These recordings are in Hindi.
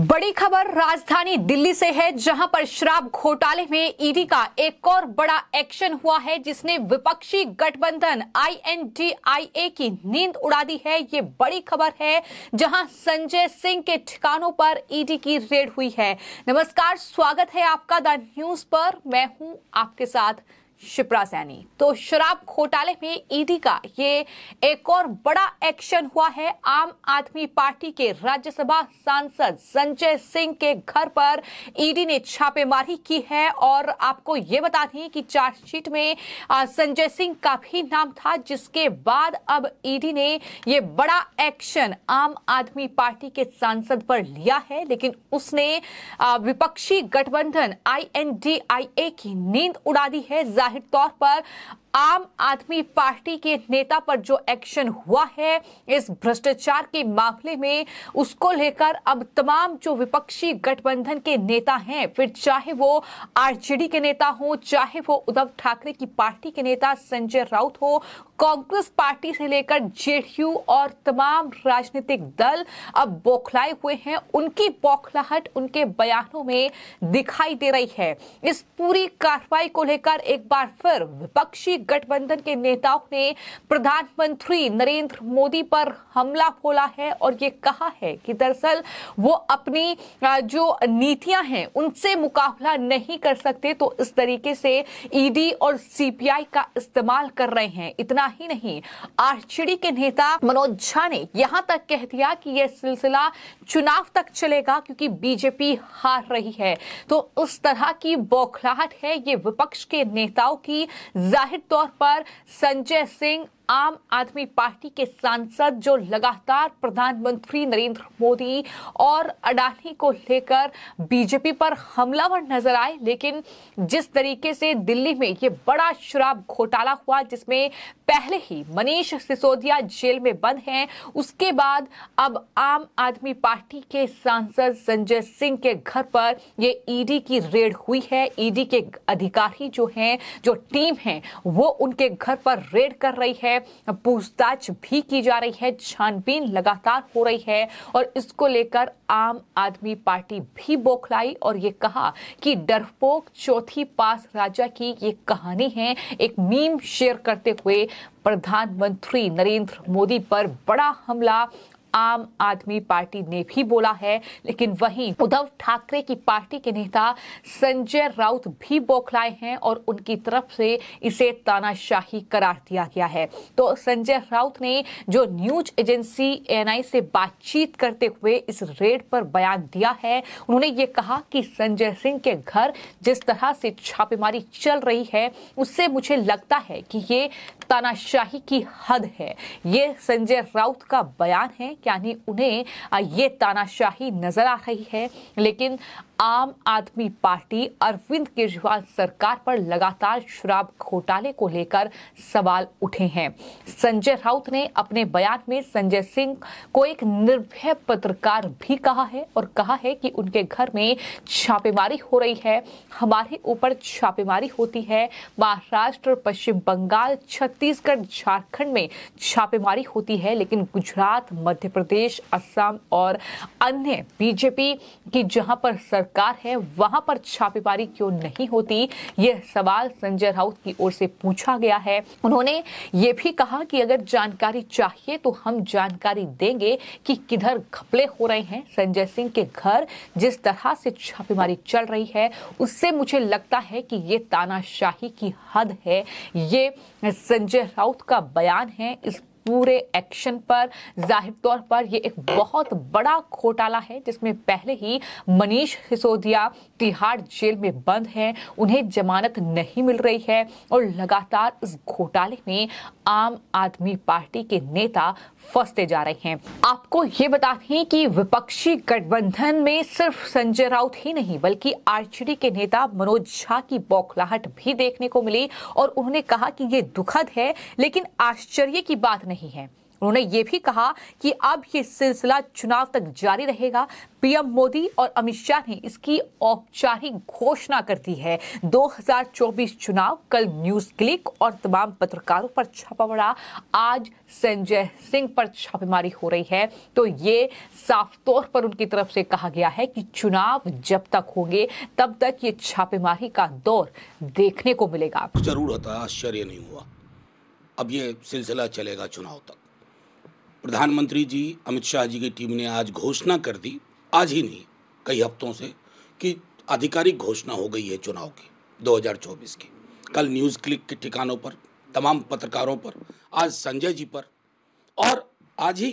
बड़ी खबर राजधानी दिल्ली से है जहां पर शराब घोटाले में ईडी का एक और बड़ा एक्शन हुआ है जिसने विपक्षी गठबंधन आईएनडीआईए की नींद उड़ा दी है ये बड़ी खबर है जहां संजय सिंह के ठिकानों पर ईडी की रेड हुई है नमस्कार स्वागत है आपका द न्यूज पर मैं हूं आपके साथ शिप्रा सैनी तो शराब घोटाले में ईडी का ये एक और बड़ा एक्शन हुआ है आम आदमी पार्टी के राज्यसभा सांसद संजय सिंह के घर पर ईडी ने छापेमारी की है और आपको ये बता दें कि चार्जशीट में संजय सिंह का भी नाम था जिसके बाद अब ईडी ने ये बड़ा एक्शन आम आदमी पार्टी के सांसद पर लिया है लेकिन उसने विपक्षी गठबंधन आईएनडीआईए की नींद उड़ा दी है जाहिर तौर पर आम आदमी पार्टी के नेता पर जो एक्शन हुआ है इस भ्रष्टाचार के मामले में उसको लेकर अब तमाम जो विपक्षी गठबंधन के नेता हैं फिर चाहे वो आरजेडी के नेता हो चाहे वो उद्धव ठाकरे की पार्टी के नेता संजय राउत हो कांग्रेस पार्टी से लेकर जेडीयू और तमाम राजनीतिक दल अब बौखलाए हुए हैं उनकी बौखलाहट उनके बयानों में दिखाई दे रही है इस पूरी कार्रवाई को लेकर एक बार फिर विपक्षी गठबंधन के नेताओं ने प्रधानमंत्री नरेंद्र मोदी पर हमला खोला है और ये कहा है कि दरअसल वो अपनी जो नीतियां हैं उनसे मुकाबला नहीं कर सकते तो इस तरीके से ईडी और सीपीआई का इस्तेमाल कर रहे हैं इतना ही नहीं आरजेडी के नेता मनोज झा ने यहां तक कह दिया कि यह सिलसिला चुनाव तक चलेगा क्योंकि बीजेपी हार रही है तो उस तरह की बौखलाहट है ये विपक्ष के नेताओं की जाहिर तो तौर पर संजय सिंह आम आदमी पार्टी के सांसद जो लगातार प्रधानमंत्री नरेंद्र मोदी और अडानी को लेकर बीजेपी पर हमलावर नजर आए लेकिन जिस तरीके से दिल्ली में ये बड़ा शराब घोटाला हुआ जिसमें पहले ही मनीष सिसोदिया जेल में बंद हैं उसके बाद अब आम आदमी पार्टी के सांसद संजय सिंह के घर पर ये ईडी की रेड हुई है ईडी के अधिकारी जो हैं जो टीम है वो उनके घर पर रेड कर रही है है पूछताछ भी की जा रही है छानबीन लगातार हो रही है और इसको लेकर आम आदमी पार्टी भी बोखलाई और ये कहा कि डरपोक चौथी पास राजा की ये कहानी है एक मीम शेयर करते हुए प्रधानमंत्री नरेंद्र मोदी पर बड़ा हमला आम आदमी पार्टी ने भी बोला है लेकिन वहीं उद्धव ठाकरे की पार्टी के नेता संजय राउत भी बौखलाए हैं और उनकी तरफ से इसे तानाशाही करार दिया गया है तो संजय राउत ने जो न्यूज एजेंसी एनआई से बातचीत करते हुए इस रेड पर बयान दिया है उन्होंने ये कहा कि संजय सिंह के घर जिस तरह से छापेमारी चल रही है उससे मुझे लगता है कि ये तानाशाही की हद है ये संजय राउत का बयान है यानी उन्हें ये तानाशाही नजर आ रही है लेकिन आम आदमी पार्टी अरविंद केजरीवाल सरकार पर लगातार शराब घोटाले को लेकर सवाल उठे हैं संजय राउत ने अपने बयान में संजय सिंह को एक निर्भय पत्रकार भी कहा है और कहा है कि उनके घर में छापेमारी हो रही है हमारे ऊपर छापेमारी होती है महाराष्ट्र पश्चिम बंगाल छत छत्तीसगढ़ झारखंड में छापेमारी होती है लेकिन गुजरात मध्य प्रदेश असम और अन्य बीजेपी की जहां पर सरकार है वहां पर छापेमारी क्यों नहीं होती यह सवाल संजय राउत की ओर से पूछा गया है उन्होंने ये भी कहा कि अगर जानकारी चाहिए तो हम जानकारी देंगे कि किधर घपले हो रहे हैं संजय सिंह के घर जिस तरह से छापेमारी चल रही है उससे मुझे लगता है कि ये तानाशाही की हद है ये संजय संजय राउत का बयान है इस पूरे एक्शन पर जाहिर तौर पर यह एक बहुत बड़ा घोटाला है जिसमें पहले ही मनीष सिसोदिया तिहाड़ जेल में बंद हैं उन्हें जमानत नहीं मिल रही है और लगातार इस घोटाले में आम आदमी पार्टी के नेता फंसते जा रहे हैं आपको ये बता दें कि विपक्षी गठबंधन में सिर्फ संजय राउत ही नहीं बल्कि आरजेडी के नेता मनोज झा की बौखलाहट भी देखने को मिली और उन्होंने कहा कि ये दुखद है लेकिन आश्चर्य की बात नहीं है उन्होंने ये भी कहा कि अब ये सिलसिला चुनाव तक जारी रहेगा पीएम मोदी और अमित शाह ने इसकी औपचारिक घोषणा कर दी है 2024 चुनाव कल न्यूज क्लिक और तमाम पत्रकारों पर छापा पड़ा आज संजय सिंह पर छापेमारी हो रही है तो ये साफ तौर पर उनकी तरफ से कहा गया है कि चुनाव जब तक होंगे तब तक ये छापेमारी का दौर देखने को मिलेगा जरूर होता आश्चर्य नहीं हुआ अब ये सिलसिला चलेगा चुनाव तक प्रधानमंत्री जी अमित शाह जी की टीम ने आज घोषणा कर दी आज ही नहीं कई हफ्तों से कि आधिकारिक घोषणा हो गई है चुनाव की 2024 की कल न्यूज़ क्लिक के ठिकानों पर तमाम पत्रकारों पर आज संजय जी पर और आज ही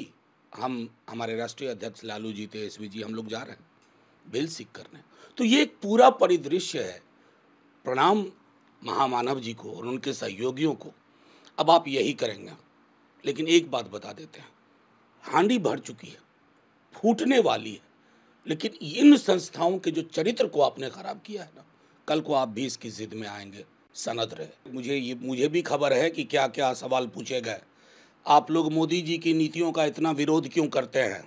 हम हमारे राष्ट्रीय अध्यक्ष लालू जी थे एस जी हम लोग जा रहे हैं बिल सीख करने तो ये एक पूरा परिदृश्य है प्रणाम महामानव जी को और उनके सहयोगियों को अब आप यही करेंगे लेकिन एक बात बता देते हैं हांडी भर चुकी है फूटने वाली है लेकिन इन संस्थाओं के जो चरित्र को आपने खराब किया है ना कल को आप भी इसकी जिद में आएंगे सनद रहे मुझे ये मुझे भी खबर है कि क्या क्या सवाल पूछे गए आप लोग मोदी जी की नीतियों का इतना विरोध क्यों करते हैं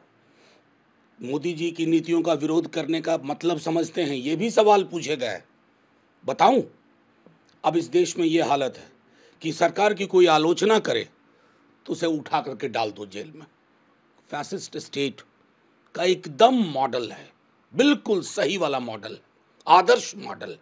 मोदी जी की नीतियों का विरोध करने का मतलब समझते हैं ये भी सवाल पूछे गए बताऊं अब इस देश में ये हालत है कि सरकार की कोई आलोचना करे तो उसे उठा करके डाल दो जेल में फैसिस्ट स्टेट का एकदम मॉडल है बिल्कुल सही वाला मॉडल आदर्श मॉडल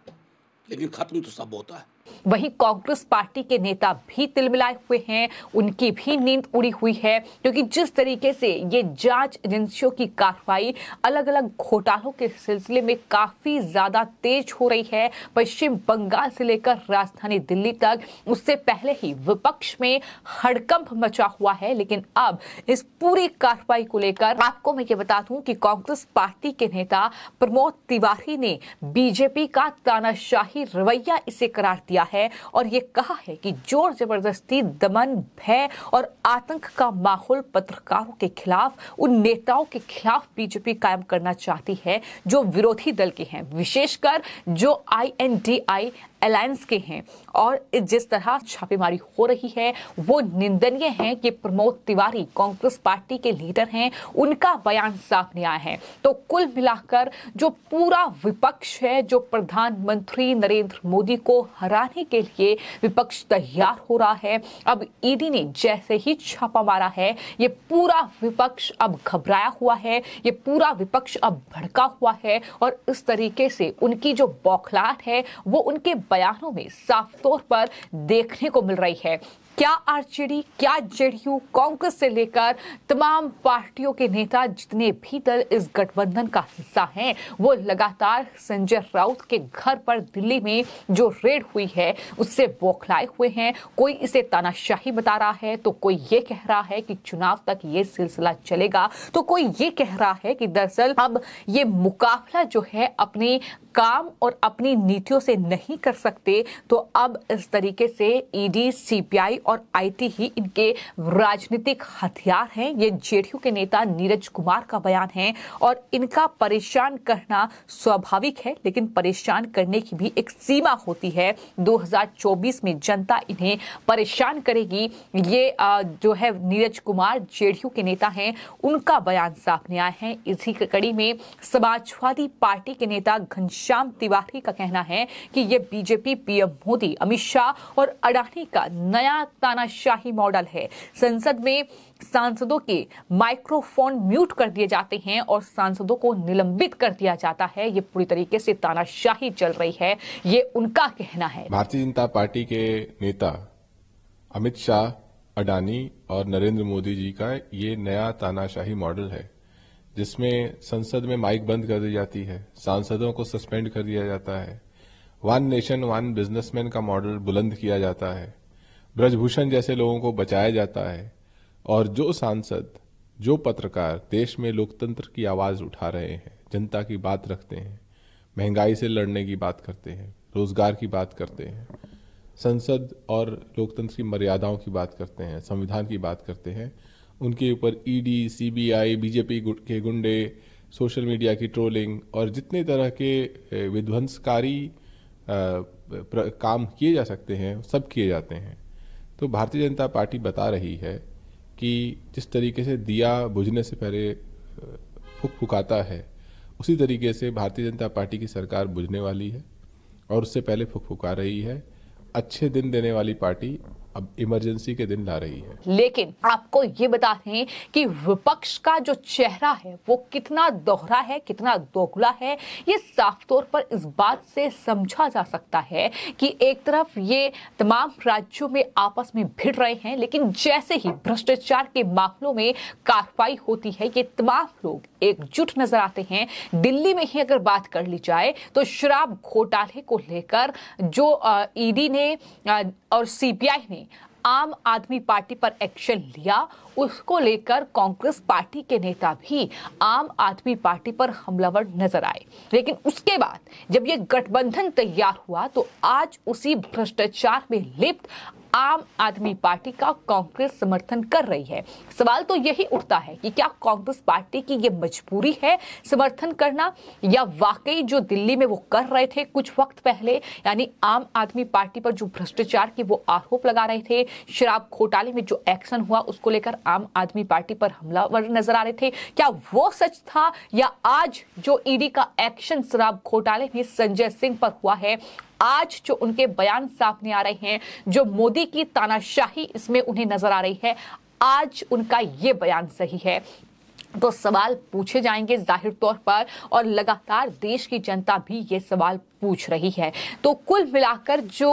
लेकिन ख़त्म तो सब होता है वहीं कांग्रेस पार्टी के नेता भी तिलमिलाए हुए हैं उनकी भी नींद उड़ी हुई है क्योंकि जिस तरीके से ये जांच एजेंसियों की कार्रवाई अलग अलग घोटालों के सिलसिले में काफी ज्यादा तेज हो रही है पश्चिम बंगाल से लेकर राजधानी दिल्ली तक उससे पहले ही विपक्ष में हड़कंप मचा हुआ है लेकिन अब इस पूरी कार्रवाई को लेकर आपको मैं ये बता दूं कि कांग्रेस पार्टी के नेता प्रमोद तिवारी ने बीजेपी का तानाशाही रवैया इसे करार दिया किया है और ये कहा है कि जोर जबरदस्ती दमन भय और आतंक का माहौल पत्रकारों के खिलाफ उन नेताओं के खिलाफ बीजेपी कायम करना चाहती है जो विरोधी दल के हैं विशेषकर जो I N D I alliance के हैं और जिस तरह छापेमारी हो रही है वो निंदनीय है कि प्रमोद तिवारी कांग्रेस पार्टी के लीडर हैं उनका बयान सामने आया है तो कुल मिलाकर जो पूरा विपक्ष है जो प्रधानमंत्री नरेंद्र मोदी को हराने के लिए विपक्ष तैयार हो रहा है अब ईडी e ने जैसे ही छापा मारा है ये पूरा विपक्ष अब घबराया हुआ है ये पूरा विपक्ष अब भड़का हुआ है और इस तरीके से उनकी जो बौखलाहट है वो उनके बयानों में साफ तौर पर देखने को मिल रही है क्या आरजेडी क्या जेडीयू कांग्रेस से लेकर तमाम पार्टियों के नेता जितने भी दल इस गठबंधन का हिस्सा हैं वो लगातार संजय राउत के घर पर दिल्ली में जो रेड हुई है उससे बौखलाए हुए हैं कोई इसे तानाशाही बता रहा है तो कोई ये कह रहा है कि चुनाव तक ये सिलसिला चलेगा तो कोई ये कह रहा है कि दरअसल अब ये मुकाबला जो है अपने काम और अपनी नीतियों से नहीं कर सकते तो अब इस तरीके से ईडी सीपीआई और आईटी ही इनके राजनीतिक हथियार हैं ये जेडीयू के नेता नीरज कुमार का बयान है और इनका परेशान करना स्वाभाविक है लेकिन परेशान करने की भी एक सीमा होती है 2024 में जनता इन्हें परेशान करेगी ये जो है नीरज कुमार जेडीयू के नेता हैं उनका बयान सामने आया है इसी कड़ी में समाजवादी पार्टी के नेता घनश्याम तिवारी का कहना है कि ये बीजेपी पीएम मोदी अमित शाह और अडानी का नया तानाशाही मॉडल है संसद में सांसदों के माइक्रोफोन म्यूट कर दिए जाते हैं और सांसदों को निलंबित कर दिया जाता है ये पूरी तरीके से तानाशाही चल रही है ये उनका कहना है भारतीय जनता पार्टी के नेता अमित शाह अडानी और नरेंद्र मोदी जी का ये नया तानाशाही मॉडल है जिसमें संसद में माइक बंद कर दी जाती है सांसदों को सस्पेंड कर दिया जाता है वन नेशन वन बिजनेसमैन का मॉडल बुलंद किया जाता है ब्रजभूषण जैसे लोगों को बचाया जाता है और जो सांसद जो पत्रकार देश में लोकतंत्र की आवाज़ उठा रहे हैं जनता की बात रखते हैं महंगाई से लड़ने की बात करते हैं रोज़गार की बात करते हैं संसद और लोकतंत्र की मर्यादाओं की बात करते हैं संविधान की बात करते हैं उनके ऊपर ईडी सीबीआई बीजेपी के गुंडे सोशल मीडिया की ट्रोलिंग और जितने तरह के विध्वंसकारी काम किए जा सकते हैं सब किए जाते हैं तो भारतीय जनता पार्टी बता रही है कि जिस तरीके से दिया बुझने से पहले फुक फुकाता है उसी तरीके से भारतीय जनता पार्टी की सरकार बुझने वाली है और उससे पहले फुक फुका रही है अच्छे दिन देने वाली पार्टी अब इमरजेंसी के दिन ला रही है लेकिन आपको ये बता रहे कि विपक्ष का जो चेहरा है वो कितना दोहरा है कितना दोगला है ये साफ तौर पर इस बात से समझा जा सकता है कि एक तरफ ये तमाम राज्यों में आपस में भिड़ रहे हैं लेकिन जैसे ही भ्रष्टाचार के मामलों में कार्रवाई होती है ये तमाम लोग एकजुट नजर आते हैं दिल्ली में ही अगर बात कर ली जाए तो शराब घोटाले को लेकर जो ईडी ने और सीबीआई ने आम आदमी पार्टी पर एक्शन लिया उसको लेकर कांग्रेस पार्टी के नेता भी आम आदमी पार्टी पर हमलावर नजर आए लेकिन उसके बाद जब ये गठबंधन तैयार हुआ तो आज उसी भ्रष्टाचार में लिप्त आम आदमी पार्टी का कांग्रेस समर्थन कर रही है सवाल तो यही उठता है कि क्या कांग्रेस पार्टी की यह मजबूरी है समर्थन करना या वाकई जो दिल्ली में वो कर रहे थे कुछ वक्त पहले यानी आम आदमी पार्टी पर जो भ्रष्टाचार के वो आरोप लगा रहे थे शराब घोटाले में जो एक्शन हुआ उसको लेकर आम आदमी पार्टी पर हमलावर नजर आ रहे थे क्या वो सच था या आज जो ईडी e का एक्शन शराब घोटाले में संजय सिंह पर हुआ है आज जो उनके बयान सामने आ रहे हैं जो मोदी की तानाशाही इसमें उन्हें नजर आ रही है आज उनका ये बयान सही है तो सवाल पूछे जाएंगे जाहिर तौर पर और लगातार देश की जनता भी ये सवाल पूछ रही है तो कुल मिलाकर जो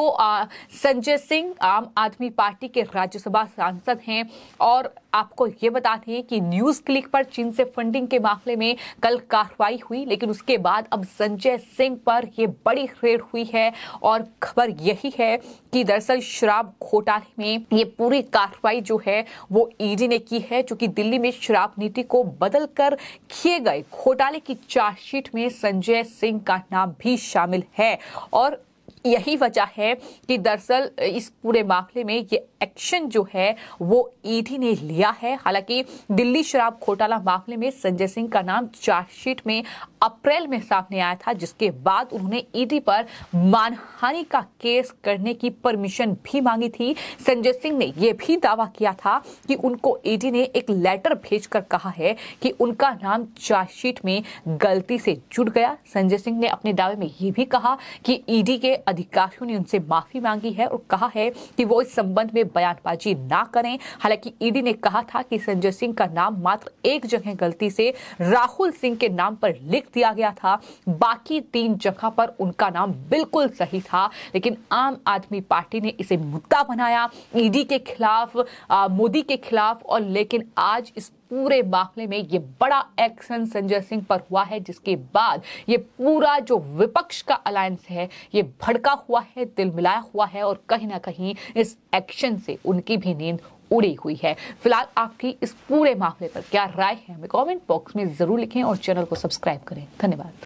संजय सिंह आम आदमी पार्टी के राज्यसभा सांसद हैं और आपको ये बता दें कि न्यूज क्लिक पर चीन से फंडिंग के मामले में कल कार्रवाई हुई लेकिन उसके बाद अब संजय सिंह पर यह बड़ी रेड हुई है और खबर यही है कि दरअसल शराब घोटाले में ये पूरी कार्रवाई जो है वो ईडी e ने की है चूंकि दिल्ली में शराब नीति को बदल कर किए गए घोटाले की चार्जशीट में संजय सिंह का नाम भी शामिल शामिल है और यही वजह है कि दरअसल इस पूरे मामले में ये एक्शन जो है वो ईडी ने लिया है हालांकि दिल्ली शराब घोटाला मामले में संजय सिंह का नाम चार्जशीट में अप्रैल में सामने आया था जिसके बाद उन्होंने ईडी पर मानहानि का केस करने की परमिशन भी मांगी थी संजय सिंह ने यह भी दावा किया था कि उनको ईडी ने एक लेटर भेजकर कहा है कि उनका नाम चार्जशीट में गलती से जुड़ गया संजय सिंह ने अपने दावे में यह भी कहा कि ईडी के अधिकारियों ने उनसे माफी मांगी है और कहा है कि वो इस संबंध में बयानबाजी ना करें हालांकि ईडी ने कहा था कि संजय सिंह का नाम मात्र एक जगह गलती से राहुल सिंह के नाम पर लिख दिया गया था बाकी तीन जगह पर उनका नाम बिल्कुल सही था लेकिन आम आदमी पार्टी ने इसे मुद्दा बनाया ईडी e के खिलाफ मोदी के खिलाफ और लेकिन आज इस पूरे मामले में ये बड़ा एक्शन संजय सिंह पर हुआ है जिसके बाद ये पूरा जो विपक्ष का अलायंस है ये भड़का हुआ है दिल मिलाया हुआ है और कहीं ना कहीं इस एक्शन से उनकी भी नींद उड़ी हुई है फिलहाल आपकी इस पूरे मामले पर क्या राय है हमें कॉमेंट बॉक्स में जरूर लिखें और चैनल को सब्सक्राइब करें धन्यवाद